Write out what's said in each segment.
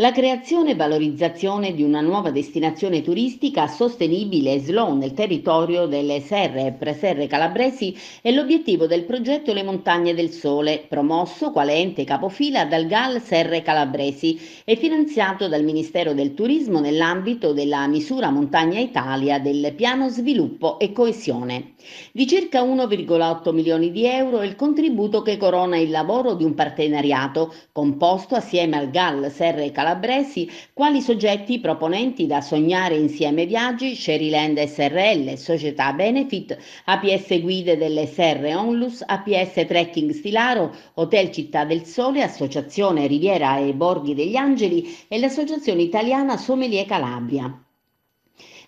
La creazione e valorizzazione di una nuova destinazione turistica sostenibile e slow nel territorio delle serre e preserre calabresi è l'obiettivo del progetto Le Montagne del Sole, promosso quale ente capofila dal GAL Serre Calabresi e finanziato dal Ministero del Turismo nell'ambito della misura Montagna Italia del Piano Sviluppo e Coesione. Di circa 1,8 milioni di euro è il contributo che corona il lavoro di un partenariato composto assieme al GAL Serre Calabresi calabresi quali soggetti proponenti da Sognare Insieme Viaggi, Ceriland SRL, Società Benefit, APS Guide dell'SR Onlus, APS Trekking Stilaro, Hotel Città del Sole, Associazione Riviera e Borghi degli Angeli e l'Associazione Italiana Somelie Calabria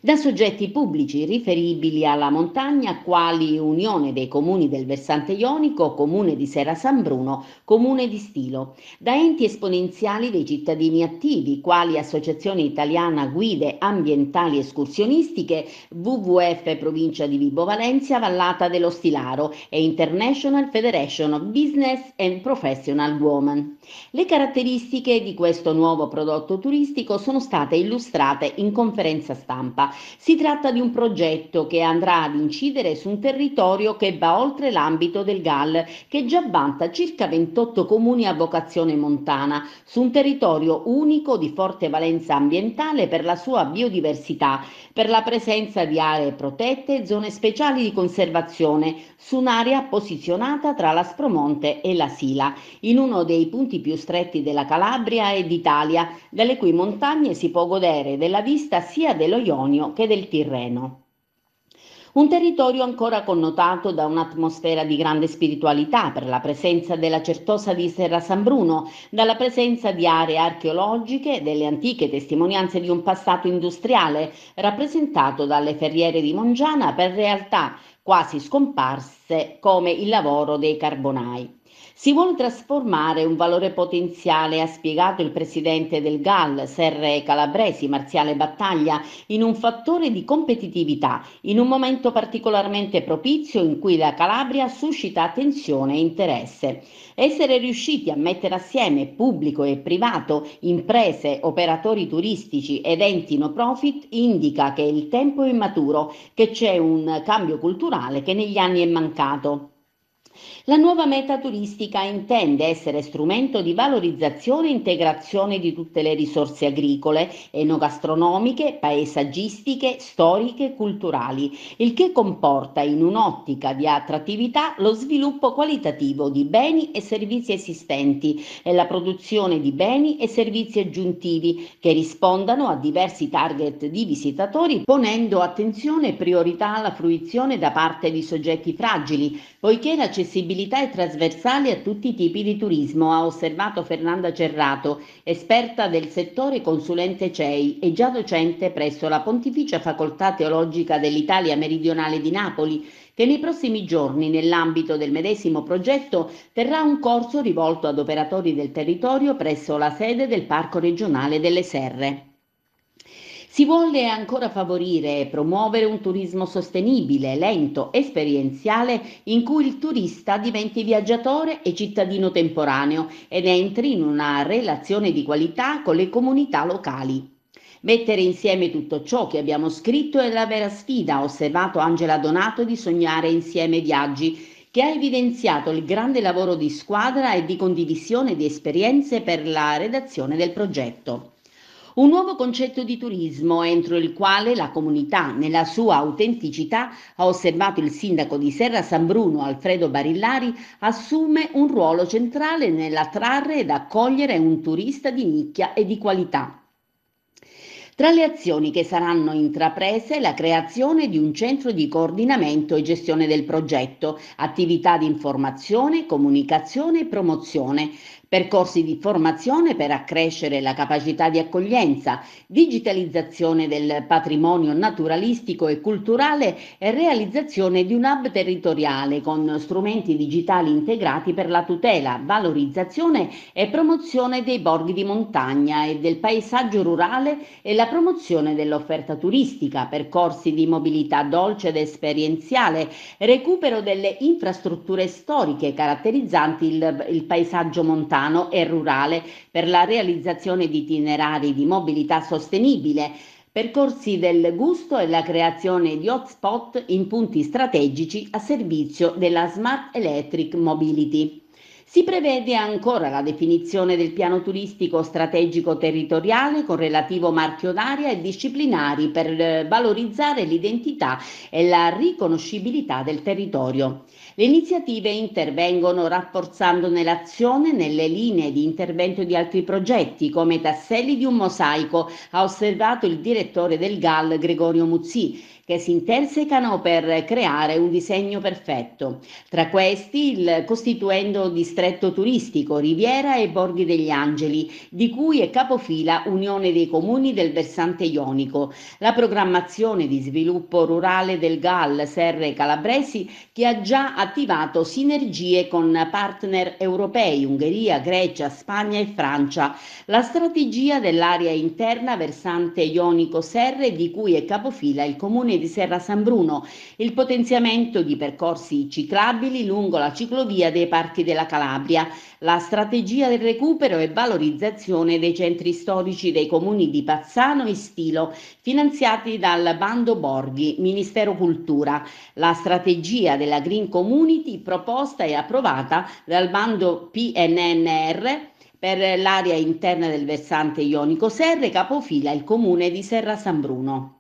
da soggetti pubblici riferibili alla montagna quali Unione dei Comuni del Versante Ionico, Comune di Sera San Bruno, Comune di Stilo, da enti esponenziali dei cittadini attivi quali Associazione Italiana Guide Ambientali Escursionistiche, WWF Provincia di Vibo Valencia, Vallata dello Stilaro e International Federation of Business and Professional Women. Le caratteristiche di questo nuovo prodotto turistico sono state illustrate in conferenza stampa si tratta di un progetto che andrà ad incidere su un territorio che va oltre l'ambito del GAL, che già vanta circa 28 comuni a vocazione montana, su un territorio unico di forte valenza ambientale per la sua biodiversità, per la presenza di aree protette e zone speciali di conservazione, su un'area posizionata tra la Spromonte e la Sila, in uno dei punti più stretti della Calabria e d'Italia, dalle cui montagne si può godere della vista sia dello Ionio Ionio che del Tirreno. Un territorio ancora connotato da un'atmosfera di grande spiritualità per la presenza della certosa di Serra San Bruno, dalla presenza di aree archeologiche, delle antiche testimonianze di un passato industriale rappresentato dalle ferriere di Mongiana per realtà quasi scomparse come il lavoro dei carbonai. Si vuole trasformare un valore potenziale, ha spiegato il presidente del GAL, Serre Calabresi, Marziale Battaglia, in un fattore di competitività, in un momento particolarmente propizio in cui la Calabria suscita attenzione e interesse. Essere riusciti a mettere assieme pubblico e privato, imprese, operatori turistici ed enti no profit indica che il tempo è maturo, che c'è un cambio culturale che negli anni è mancato. La nuova meta turistica intende essere strumento di valorizzazione e integrazione di tutte le risorse agricole, enogastronomiche, paesaggistiche, storiche, e culturali, il che comporta in un'ottica di attrattività lo sviluppo qualitativo di beni e servizi esistenti e la produzione di beni e servizi aggiuntivi che rispondano a diversi target di visitatori ponendo attenzione e priorità alla fruizione da parte di soggetti fragili, poiché l'accessibilità sostenibilità e trasversali a tutti i tipi di turismo, ha osservato Fernanda Cerrato, esperta del settore consulente CEI e già docente presso la Pontificia Facoltà Teologica dell'Italia Meridionale di Napoli, che nei prossimi giorni, nell'ambito del medesimo progetto, terrà un corso rivolto ad operatori del territorio presso la sede del Parco regionale delle Serre. Si vuole ancora favorire e promuovere un turismo sostenibile, lento, esperienziale, in cui il turista diventi viaggiatore e cittadino temporaneo ed entri in una relazione di qualità con le comunità locali. Mettere insieme tutto ciò che abbiamo scritto è la vera sfida, ha osservato Angela Donato di Sognare insieme viaggi che ha evidenziato il grande lavoro di squadra e di condivisione di esperienze per la redazione del progetto un nuovo concetto di turismo entro il quale la comunità, nella sua autenticità, ha osservato il sindaco di Serra San Bruno, Alfredo Barillari, assume un ruolo centrale nell'attrarre ed accogliere un turista di nicchia e di qualità. Tra le azioni che saranno intraprese la creazione di un centro di coordinamento e gestione del progetto, attività di informazione, comunicazione e promozione, percorsi di formazione per accrescere la capacità di accoglienza, digitalizzazione del patrimonio naturalistico e culturale e realizzazione di un hub territoriale con strumenti digitali integrati per la tutela, valorizzazione e promozione dei borghi di montagna e del paesaggio rurale e la promozione dell'offerta turistica, percorsi di mobilità dolce ed esperienziale, recupero delle infrastrutture storiche caratterizzanti il, il paesaggio montagna urbano e rurale per la realizzazione di itinerari di mobilità sostenibile, percorsi del gusto e la creazione di hotspot in punti strategici a servizio della Smart Electric Mobility. Si prevede ancora la definizione del piano turistico strategico territoriale con relativo marchio d'aria e disciplinari per eh, valorizzare l'identità e la riconoscibilità del territorio. Le iniziative intervengono rafforzandone l'azione nelle linee di intervento di altri progetti, come i tasselli di un mosaico, ha osservato il direttore del GAL Gregorio Muzzi che si intersecano per creare un disegno perfetto. Tra questi il costituendo distretto turistico Riviera e Borghi degli Angeli, di cui è capofila Unione dei Comuni del Versante Ionico, la programmazione di sviluppo rurale del GAL Serre Calabresi che ha già attivato sinergie con partner europei Ungheria, Grecia, Spagna e Francia, la strategia dell'area interna Versante Ionico Serre di cui è capofila il Comune di Serra San Bruno, il potenziamento di percorsi ciclabili lungo la ciclovia dei parchi della Calabria, la strategia del recupero e valorizzazione dei centri storici dei comuni di Pazzano e Stilo, finanziati dal Bando Borghi, Ministero Cultura, la strategia della Green Community proposta e approvata dal Bando PNNR per l'area interna del versante ionico Serre capofila il comune di Serra San Bruno.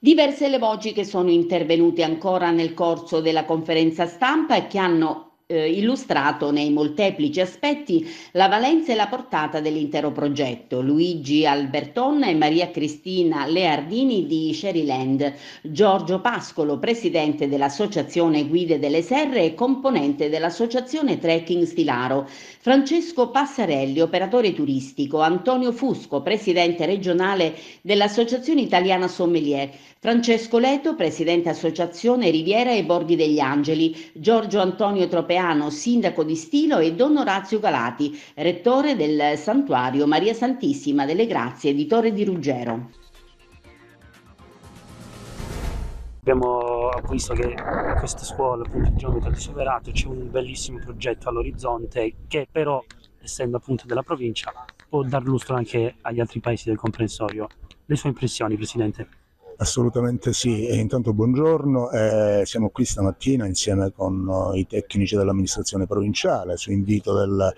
Diverse le voci che sono intervenute ancora nel corso della conferenza stampa e che hanno eh, illustrato nei molteplici aspetti la valenza e la portata dell'intero progetto. Luigi Alberton e Maria Cristina Leardini di Sherryland, Giorgio Pascolo, presidente dell'Associazione Guide delle Serre e componente dell'Associazione Trekking Stilaro, Francesco Passarelli, operatore turistico, Antonio Fusco, presidente regionale dell'Associazione Italiana Sommelier, Francesco Leto, presidente Associazione Riviera e Borghi degli Angeli, Giorgio Antonio Tropea Galeano, sindaco di Stilo, e Don Orazio Galati, rettore del santuario Maria Santissima delle Grazie di Torre di Ruggero. Abbiamo visto che questa scuola, appunto, il geometra di Soverato, c'è un bellissimo progetto all'orizzonte che però, essendo appunto della provincia, può dar lustro anche agli altri paesi del comprensorio. Le sue impressioni, Presidente? Assolutamente sì, e intanto buongiorno, eh, siamo qui stamattina insieme con eh, i tecnici dell'amministrazione provinciale su invito del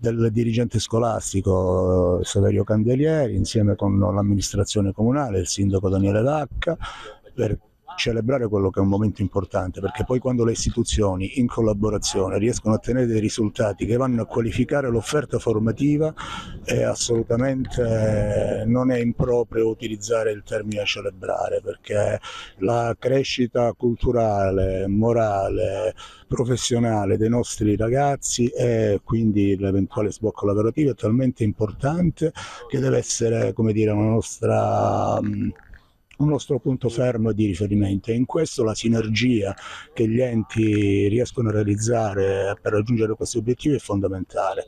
del dirigente scolastico eh, Saverio Candelieri insieme con l'amministrazione comunale, il sindaco Daniele Dacca per celebrare quello che è un momento importante, perché poi quando le istituzioni in collaborazione riescono a ottenere dei risultati che vanno a qualificare l'offerta formativa, è assolutamente non è improprio utilizzare il termine celebrare, perché la crescita culturale, morale, professionale dei nostri ragazzi e quindi l'eventuale sbocco lavorativo è talmente importante che deve essere, come dire, una nostra un nostro punto fermo e di riferimento. E in questo la sinergia che gli enti riescono a realizzare per raggiungere questi obiettivi è fondamentale.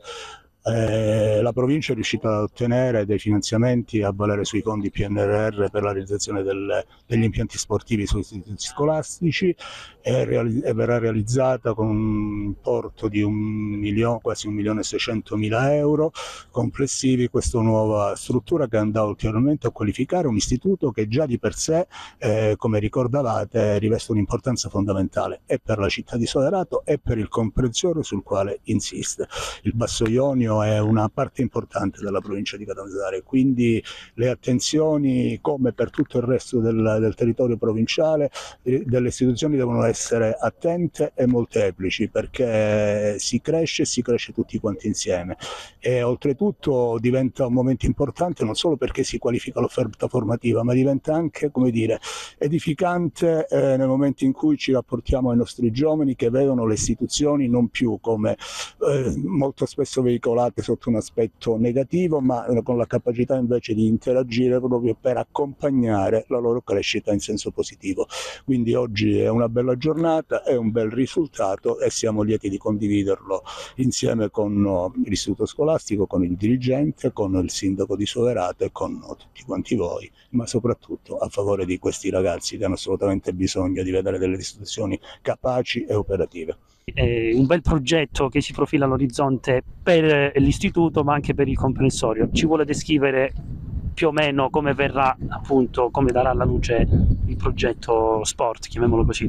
Eh, la provincia è riuscita ad ottenere dei finanziamenti a valere sui fondi PNRR per la realizzazione del, degli impianti sportivi sui istituti scolastici e, reali- e, verrà realizzata con un importo di un milione, quasi 1 milione e 600 mila euro complessivi questa nuova struttura che andrà ulteriormente a qualificare un istituto che già di per sé, eh, come ricordavate, riveste un'importanza fondamentale e per la città di Soderato e per il comprensore sul quale insiste. Il Basso Ionio Cuneo è una parte importante della provincia di Catanzaro, quindi le attenzioni, come per tutto il resto del, del territorio provinciale, eh, delle istituzioni devono essere attente e molteplici perché si cresce e si cresce tutti quanti insieme. E oltretutto diventa un momento importante non solo perché si qualifica l'offerta formativa, ma diventa anche, come dire, edificante eh, nel momento in cui ci rapportiamo ai nostri giovani che vedono le istituzioni non più come eh, molto spesso veicolate regolate sotto un aspetto negativo, ma con la capacità invece di interagire proprio per accompagnare la loro crescita in senso positivo. Quindi oggi è una bella giornata, è un bel risultato e siamo lieti di condividerlo insieme con uh, l'istituto scolastico, con il dirigente, con il sindaco di Soverate e con uh, tutti quanti voi, ma soprattutto a favore di questi ragazzi che hanno assolutamente bisogno di vedere delle istituzioni capaci e operative. È un bel progetto che si profila all'orizzonte per l'istituto ma anche per il comprensorio. Ci vuole descrivere più o meno come verrà appunto, come darà alla luce il progetto sport, chiamiamolo così.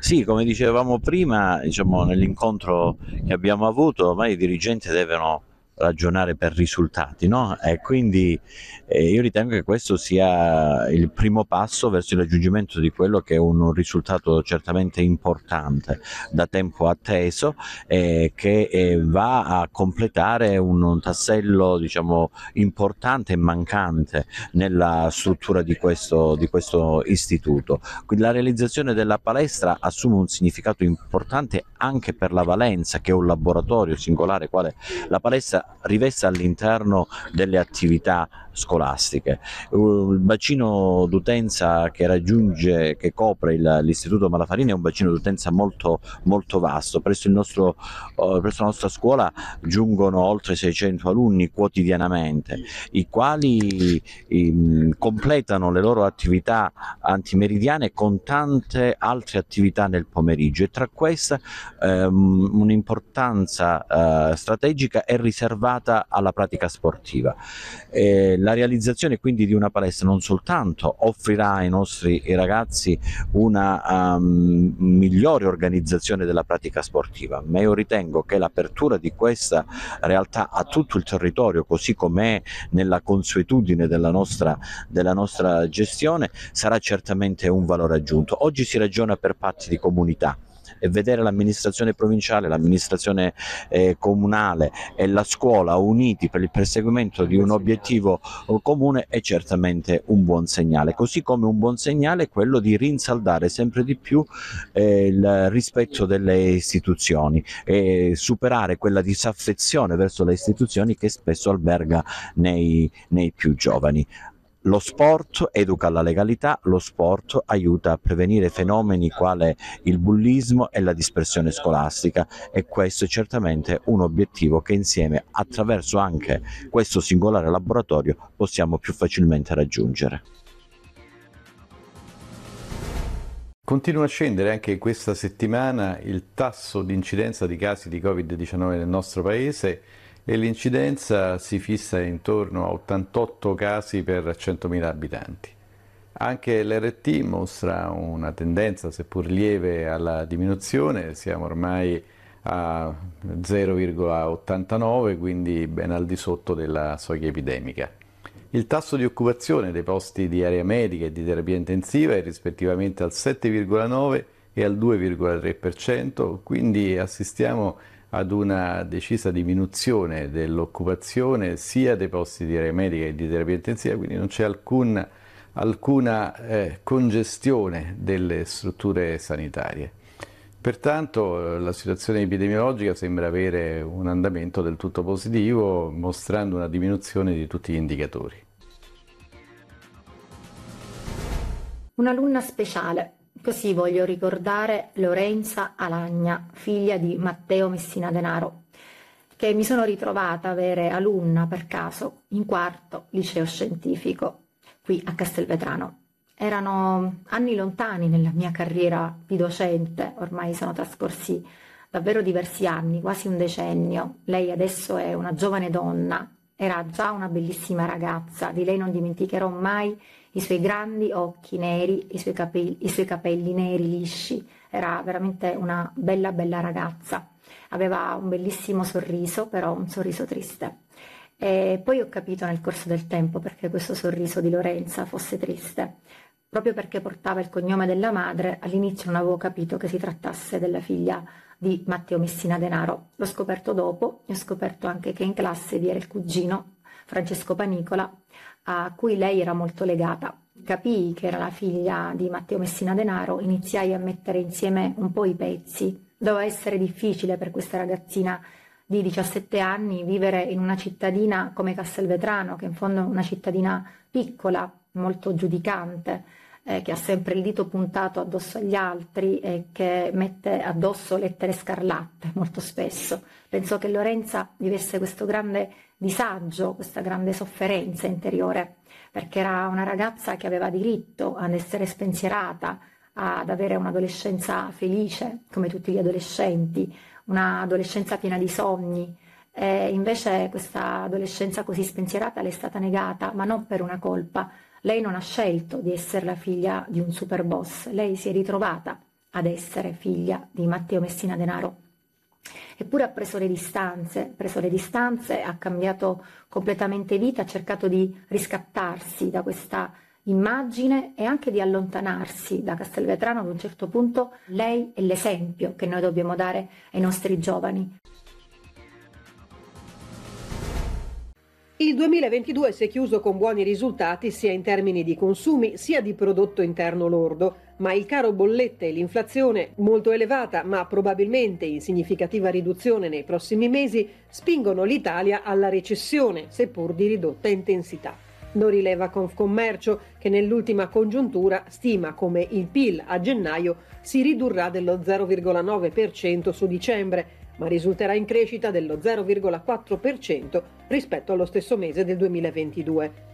Sì, come dicevamo prima, diciamo, nell'incontro che abbiamo avuto, ormai i dirigenti devono ragionare per risultati, no? E quindi eh, io ritengo che questo sia il primo passo verso il raggiungimento di quello che è un risultato certamente importante, da tempo atteso, eh, che eh, va a completare un, un tassello diciamo, importante e mancante nella struttura di questo, di questo istituto. Quindi la realizzazione della palestra assume un significato importante anche per la Valenza, che è un laboratorio singolare quale la palestra riveste all'interno delle attività scolastiche. Il bacino d'utenza che raggiunge, che copre l'Istituto Malafarini è un bacino d'utenza molto, molto, vasto. Presso, nostro, eh, presso, la nostra scuola giungono oltre 600 alunni quotidianamente, i quali in, ehm, completano le loro attività antimeridiane con tante altre attività nel pomeriggio e tra queste ehm, un'importanza eh, strategica è riservata riservata alla pratica sportiva. Eh, la realizzazione quindi di una palestra non soltanto offrirà ai nostri ragazzi una um, migliore organizzazione della pratica sportiva, ma io ritengo che l'apertura di questa realtà a tutto il territorio, così com'è nella consuetudine della nostra, della nostra gestione, sarà certamente un valore aggiunto. Oggi si ragiona per patti di comunità e vedere l'amministrazione provinciale, l'amministrazione eh, comunale e la scuola uniti per il perseguimento di un obiettivo comune è certamente un buon segnale, così come un buon segnale è quello di rinsaldare sempre di più eh, il rispetto delle istituzioni e superare quella disaffezione verso le istituzioni che spesso alberga nei, nei più giovani lo sport educa alla legalità, lo sport aiuta a prevenire fenomeni quale il bullismo e la dispersione scolastica e questo è certamente un obiettivo che insieme attraverso anche questo singolare laboratorio possiamo più facilmente raggiungere. Continua a scendere anche questa settimana il tasso di incidenza di casi di Covid-19 nel nostro Paese e l'incidenza si fissa intorno a 88 casi per 100.000 abitanti. Anche l'RT mostra una tendenza, seppur lieve, alla diminuzione, siamo ormai a 0,89, quindi ben al di sotto della soglia epidemica. Il tasso di occupazione dei posti di area medica e di terapia intensiva è rispettivamente al 7,9 e al 2,3%, quindi assistiamo a ad una decisa diminuzione dell'occupazione sia dei posti di medica che di terapia intensiva, quindi non c'è alcun, alcuna eh, congestione delle strutture sanitarie. Pertanto eh, la situazione epidemiologica sembra avere un andamento del tutto positivo, mostrando una diminuzione di tutti gli indicatori. Un'alunna speciale, Così voglio ricordare Lorenza Alagna, figlia di Matteo Messina Denaro, che mi sono ritrovata avere alunna per caso in quarto liceo scientifico qui a Castelvetrano. Erano anni lontani nella mia carriera di docente, ormai sono trascorsi davvero diversi anni, quasi un decennio. Lei adesso è una giovane donna, era già una bellissima ragazza, di lei non dimenticherò mai i suoi grandi occhi neri, i suoi capelli, i suoi capelli neri lisci, era veramente una bella bella ragazza. Aveva un bellissimo sorriso, però un sorriso triste. E poi ho capito nel corso del tempo perché questo sorriso di Lorenza fosse triste. Proprio perché portava il cognome della madre, all'inizio non avevo capito che si trattasse della figlia di Matteo Messina Denaro. L'ho scoperto dopo e ho scoperto anche che in classe vi era il cugino Francesco Panicola, a cui lei era molto legata. Capii che era la figlia di Matteo Messina Denaro, iniziai a mettere insieme un po' i pezzi. Doveva essere difficile per questa ragazzina di 17 anni vivere in una cittadina come Castelvetrano, che in fondo è una cittadina piccola, molto giudicante eh, che ha sempre il dito puntato addosso agli altri e che mette addosso lettere scarlatte molto spesso. Penso che Lorenza vivesse questo grande disagio, questa grande sofferenza interiore, perché era una ragazza che aveva diritto ad essere spensierata, ad avere un'adolescenza felice, come tutti gli adolescenti, un'adolescenza piena di sogni. E invece questa adolescenza così spensierata le è stata negata, ma non per una colpa, lei non ha scelto di essere la figlia di un super boss, lei si è ritrovata ad essere figlia di Matteo Messina Denaro. Eppure ha preso le distanze, preso le distanze, ha cambiato completamente vita, ha cercato di riscattarsi da questa immagine e anche di allontanarsi da Castelvetrano ad un certo punto. Lei è l'esempio che noi dobbiamo dare ai nostri giovani. Il 2022 si è chiuso con buoni risultati sia in termini di consumi sia di prodotto interno lordo, ma il caro bollette e l'inflazione molto elevata ma probabilmente in significativa riduzione nei prossimi mesi spingono l'Italia alla recessione, seppur di ridotta intensità. Lo rileva Confcommercio che nell'ultima congiuntura stima come il PIL a gennaio si ridurrà dello 0,9% su dicembre ma risulterà in crescita dello 0,4% rispetto allo stesso mese del 2022.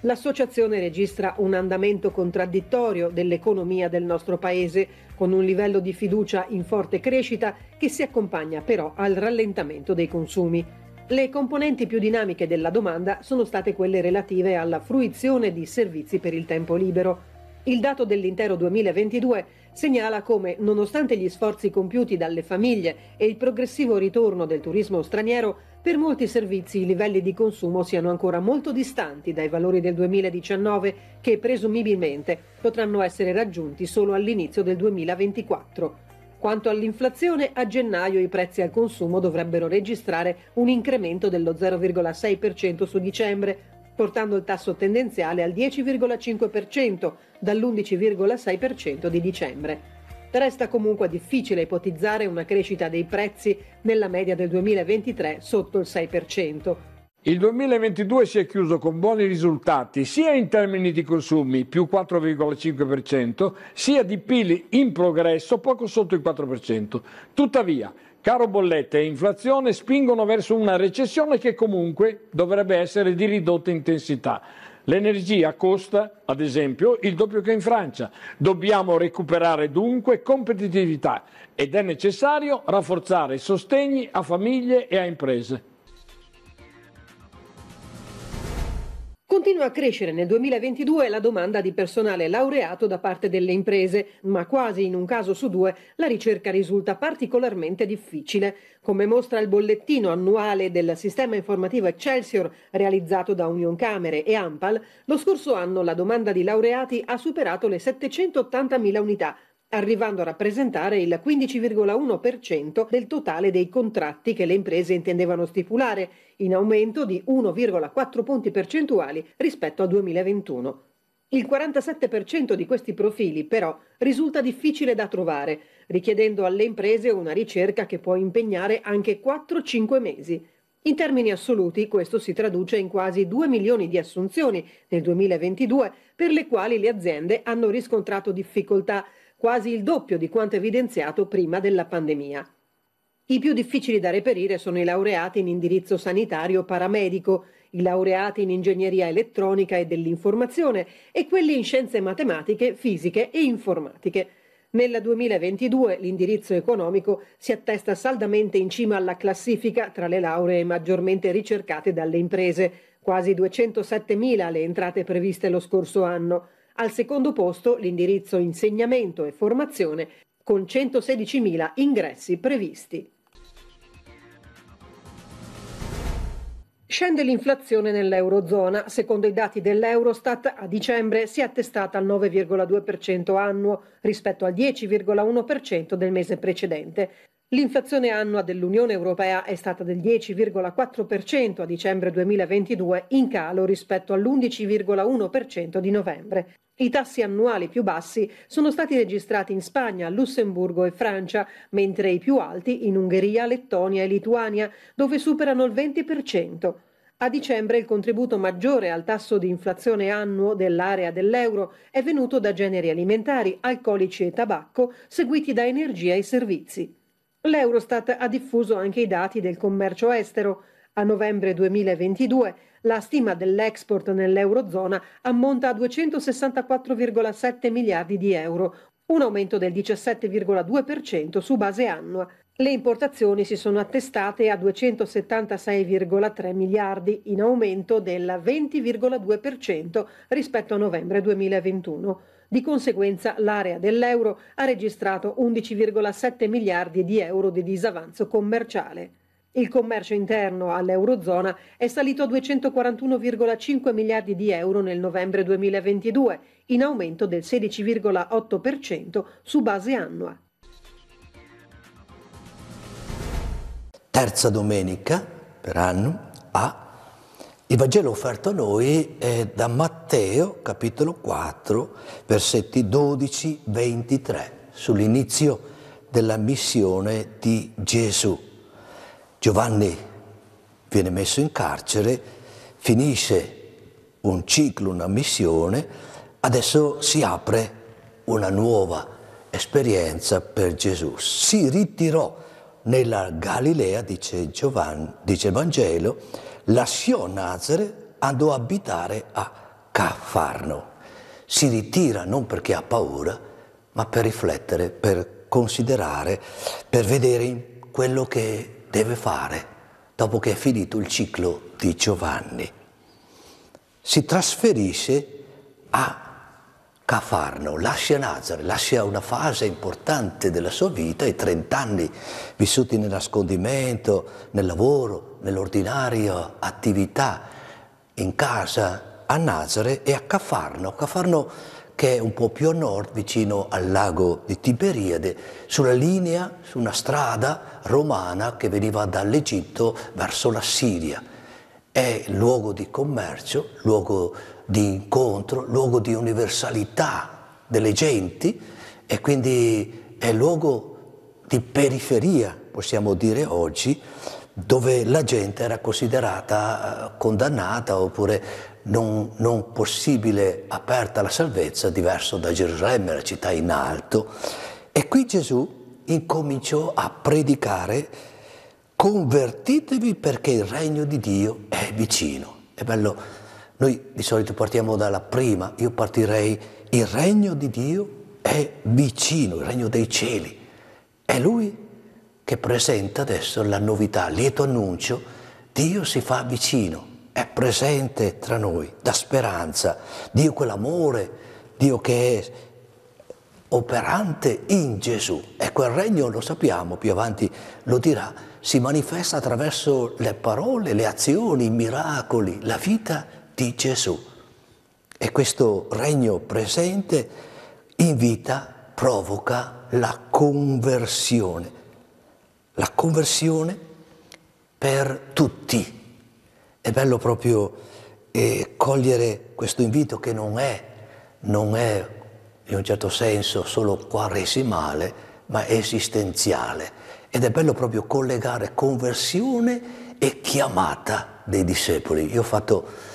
L'associazione registra un andamento contraddittorio dell'economia del nostro Paese, con un livello di fiducia in forte crescita che si accompagna però al rallentamento dei consumi. Le componenti più dinamiche della domanda sono state quelle relative alla fruizione di servizi per il tempo libero. Il dato dell'intero 2022 segnala come, nonostante gli sforzi compiuti dalle famiglie e il progressivo ritorno del turismo straniero, per molti servizi i livelli di consumo siano ancora molto distanti dai valori del 2019 che presumibilmente potranno essere raggiunti solo all'inizio del 2024. Quanto all'inflazione, a gennaio i prezzi al consumo dovrebbero registrare un incremento dello 0,6% su dicembre, portando il tasso tendenziale al 10,5% dall'11,6% di dicembre. Resta comunque difficile ipotizzare una crescita dei prezzi nella media del 2023 sotto il 6%. Il 2022 si è chiuso con buoni risultati sia in termini di consumi più 4,5%, sia di PIL in progresso poco sotto il 4%. Tuttavia, Caro bollette e inflazione spingono verso una recessione che comunque dovrebbe essere di ridotta intensità. L'energia costa, ad esempio, il doppio che in Francia. Dobbiamo recuperare dunque competitività ed è necessario rafforzare i sostegni a famiglie e a imprese. Continua a crescere nel 2022 la domanda di personale laureato da parte delle imprese, ma quasi in un caso su due la ricerca risulta particolarmente difficile, come mostra il bollettino annuale del sistema informativo Excelsior realizzato da Union Camere e Ampal, lo scorso anno la domanda di laureati ha superato le 780.000 unità, arrivando a rappresentare il 15,1% del totale dei contratti che le imprese intendevano stipulare, in aumento di 1,4 punti percentuali rispetto al 2021. Il 47% di questi profili però risulta difficile da trovare, richiedendo alle imprese una ricerca che può impegnare anche 4-5 mesi. In termini assoluti questo si traduce in quasi 2 milioni di assunzioni nel 2022 per le quali le aziende hanno riscontrato difficoltà quasi il doppio di quanto evidenziato prima della pandemia. I più difficili da reperire sono i laureati in indirizzo sanitario paramedico, i laureati in ingegneria elettronica e dell'informazione e quelli in scienze matematiche, fisiche e informatiche. Nel 2022 l'indirizzo economico si attesta saldamente in cima alla classifica tra le lauree maggiormente ricercate dalle imprese, quasi 207.000 le entrate previste lo scorso anno. Al secondo posto l'indirizzo insegnamento e formazione con 116.000 ingressi previsti. Scende l'inflazione nell'Eurozona. Secondo i dati dell'Eurostat, a dicembre si è attestata al 9,2% annuo rispetto al 10,1% del mese precedente. L'inflazione annua dell'Unione Europea è stata del 10,4% a dicembre 2022, in calo rispetto all'11,1% di novembre. I tassi annuali più bassi sono stati registrati in Spagna, Lussemburgo e Francia, mentre i più alti in Ungheria, Lettonia e Lituania, dove superano il 20%. A dicembre il contributo maggiore al tasso di inflazione annuo dell'area dell'euro è venuto da generi alimentari, alcolici e tabacco, seguiti da energia e servizi. L'Eurostat ha diffuso anche i dati del commercio estero. A novembre 2022 la stima dell'export nell'Eurozona ammonta a 264,7 miliardi di euro, un aumento del 17,2% su base annua. Le importazioni si sono attestate a 276,3 miliardi, in aumento del 20,2% rispetto a novembre 2021. Di conseguenza l'area dell'euro ha registrato 11,7 miliardi di euro di disavanzo commerciale. Il commercio interno all'Eurozona è salito a 241,5 miliardi di euro nel novembre 2022, in aumento del 16,8% su base annua. Terza domenica per anno a il Vangelo offerto a noi è da Matteo capitolo 4 versetti 12-23 sull'inizio della missione di Gesù. Giovanni viene messo in carcere, finisce un ciclo, una missione, adesso si apre una nuova esperienza per Gesù. Si ritirò nella Galilea, dice, Giovanni, dice il Vangelo, lasciò Nazare, andò a abitare a Caffarno. Si ritira non perché ha paura, ma per riflettere, per considerare, per vedere quello che deve fare dopo che è finito il ciclo di Giovanni. Si trasferisce a Cafarno, lascia Nazareth, lascia una fase importante della sua vita, i 30 anni vissuti nel nascondimento, nel lavoro, nell'ordinaria attività in casa a Nazareth e a Cafarno. Cafarno che è un po' più a nord, vicino al lago di Tiberiade, sulla linea, su una strada romana che veniva dall'Egitto verso la Siria. È luogo di commercio, luogo di di incontro, luogo di universalità delle genti e quindi è luogo di periferia, possiamo dire oggi, dove la gente era considerata eh, condannata oppure non, non possibile aperta la salvezza, diverso da Gerusalemme, la città in alto. E qui Gesù incominciò a predicare convertitevi perché il regno di Dio è vicino. È bello noi di solito partiamo dalla prima, io partirei, il regno di Dio è vicino, il regno dei cieli. È Lui che presenta adesso la novità, lieto annuncio, Dio si fa vicino, è presente tra noi, da speranza, Dio quell'amore, Dio che è operante in Gesù. E quel regno lo sappiamo, più avanti lo dirà, si manifesta attraverso le parole, le azioni, i miracoli, la vita di Gesù. E questo regno presente invita, provoca la conversione. La conversione per tutti. È bello proprio eh, cogliere questo invito che non è, non è in un certo senso solo quaresimale, ma esistenziale. Ed è bello proprio collegare conversione e chiamata dei discepoli. Io ho fatto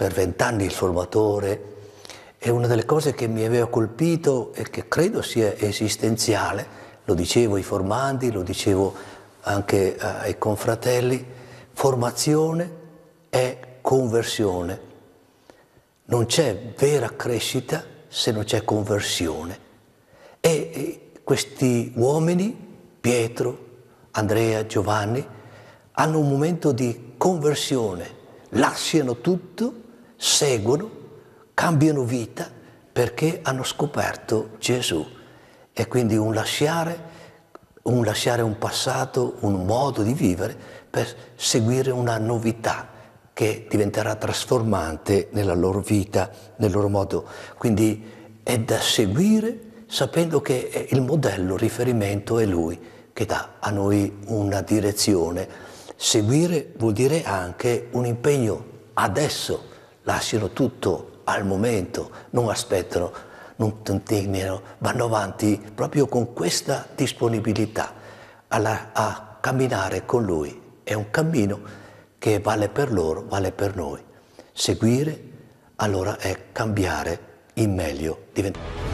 per vent'anni il formatore, e una delle cose che mi aveva colpito e che credo sia esistenziale, lo dicevo ai formandi, lo dicevo anche eh, ai confratelli, formazione è conversione. Non c'è vera crescita se non c'è conversione. E questi uomini, Pietro, Andrea, Giovanni, hanno un momento di conversione, lasciano tutto seguono, cambiano vita perché hanno scoperto Gesù. E quindi un lasciare, un lasciare un passato, un modo di vivere per seguire una novità che diventerà trasformante nella loro vita, nel loro modo. Quindi è da seguire sapendo che il modello, il riferimento è Lui che dà a noi una direzione. Seguire vuol dire anche un impegno adesso lasciano tutto al momento, non aspettano, non tentenano, vanno avanti proprio con questa disponibilità alla, a camminare con Lui. È un cammino che vale per loro, vale per noi. Seguire allora è cambiare in meglio. Diventare.